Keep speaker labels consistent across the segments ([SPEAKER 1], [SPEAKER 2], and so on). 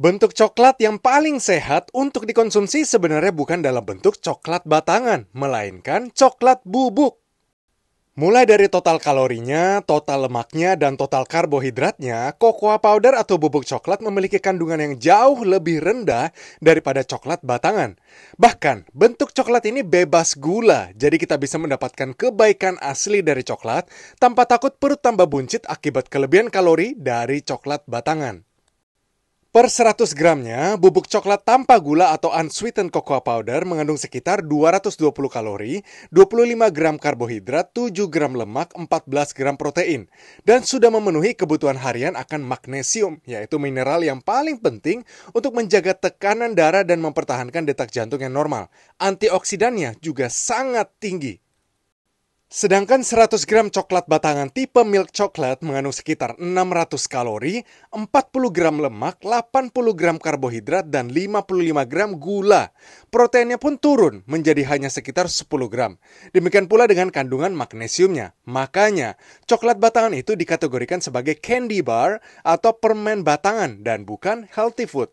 [SPEAKER 1] Bentuk coklat yang paling sehat untuk dikonsumsi sebenarnya bukan dalam bentuk coklat batangan, melainkan coklat bubuk. Mulai dari total kalorinya, total lemaknya, dan total karbohidratnya, cocoa powder atau bubuk coklat memiliki kandungan yang jauh lebih rendah daripada coklat batangan. Bahkan, bentuk coklat ini bebas gula, jadi kita bisa mendapatkan kebaikan asli dari coklat tanpa takut perut tambah buncit akibat kelebihan kalori dari coklat batangan. Per 100 gramnya, bubuk coklat tanpa gula atau unsweetened cocoa powder mengandung sekitar 220 kalori, 25 gram karbohidrat, 7 gram lemak, 14 gram protein, dan sudah memenuhi kebutuhan harian akan magnesium, yaitu mineral yang paling penting untuk menjaga tekanan darah dan mempertahankan detak jantung yang normal. Antioksidannya juga sangat tinggi. Sedangkan 100 gram coklat batangan tipe milk coklat mengandung sekitar 600 kalori, 40 gram lemak, 80 gram karbohidrat, dan 55 gram gula. Proteinnya pun turun menjadi hanya sekitar 10 gram. Demikian pula dengan kandungan magnesiumnya. Makanya, coklat batangan itu dikategorikan sebagai candy bar atau permen batangan dan bukan healthy food.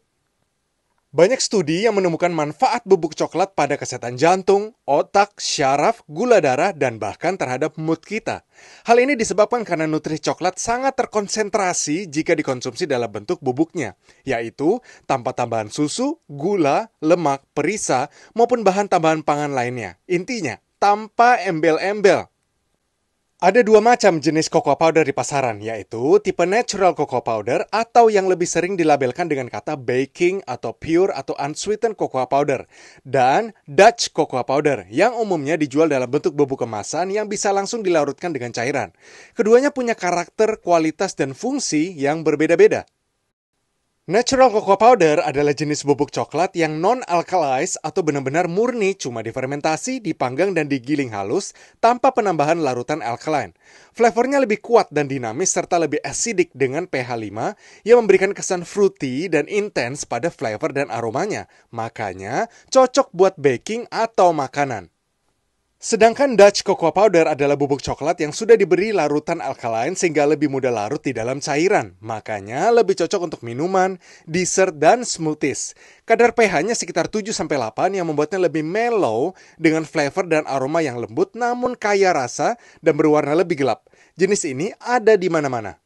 [SPEAKER 1] Banyak studi yang menemukan manfaat bubuk coklat pada kesehatan jantung, otak, syaraf, gula darah, dan bahkan terhadap mood kita. Hal ini disebabkan karena nutrisi coklat sangat terkonsentrasi jika dikonsumsi dalam bentuk bubuknya, yaitu tanpa tambahan susu, gula, lemak, perisa, maupun bahan tambahan pangan lainnya. Intinya, tanpa embel-embel. Ada dua macam jenis cocoa powder di pasaran, yaitu tipe natural cocoa powder atau yang lebih sering dilabelkan dengan kata baking atau pure atau unsweetened cocoa powder, dan Dutch cocoa powder yang umumnya dijual dalam bentuk bubuk kemasan yang bisa langsung dilarutkan dengan cairan. Keduanya punya karakter, kualitas, dan fungsi yang berbeda-beda. Natural cocoa powder adalah jenis bubuk coklat yang non-alkalized atau benar-benar murni cuma difermentasi, dipanggang, dan digiling halus tanpa penambahan larutan alkaline. Flavornya lebih kuat dan dinamis serta lebih asidik dengan pH 5 yang memberikan kesan fruity dan intens pada flavor dan aromanya. Makanya cocok buat baking atau makanan. Sedangkan Dutch Cocoa Powder adalah bubuk coklat yang sudah diberi larutan alkaline sehingga lebih mudah larut di dalam cairan. Makanya lebih cocok untuk minuman, dessert, dan smoothies. Kadar pH-nya sekitar 7-8 yang membuatnya lebih mellow dengan flavor dan aroma yang lembut namun kaya rasa dan berwarna lebih gelap. Jenis ini ada di mana-mana.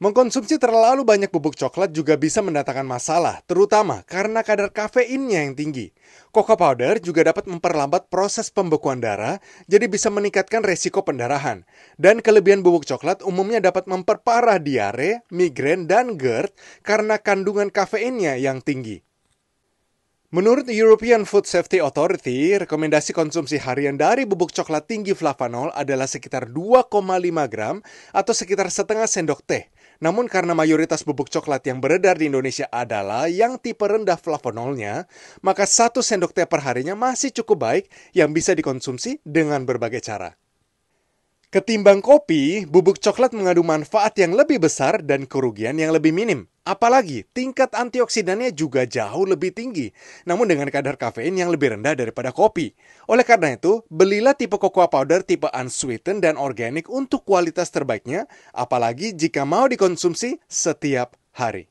[SPEAKER 1] Mengkonsumsi terlalu banyak bubuk coklat juga bisa mendatangkan masalah, terutama karena kadar kafeinnya yang tinggi. Cocoa powder juga dapat memperlambat proses pembekuan darah, jadi bisa meningkatkan resiko pendarahan. Dan kelebihan bubuk coklat umumnya dapat memperparah diare, migrain, dan GERD karena kandungan kafeinnya yang tinggi. Menurut European Food Safety Authority, rekomendasi konsumsi harian dari bubuk coklat tinggi flavanol adalah sekitar 2,5 gram atau sekitar setengah sendok teh. Namun karena mayoritas bubuk coklat yang beredar di Indonesia adalah yang tipe rendah flavonolnya, maka satu sendok teh perharinya masih cukup baik yang bisa dikonsumsi dengan berbagai cara. Ketimbang kopi, bubuk coklat mengandung manfaat yang lebih besar dan kerugian yang lebih minim. Apalagi tingkat antioksidannya juga jauh lebih tinggi, namun dengan kadar kafein yang lebih rendah daripada kopi. Oleh karena itu, belilah tipe cocoa powder tipe unsweetened dan organik untuk kualitas terbaiknya, apalagi jika mau dikonsumsi setiap hari.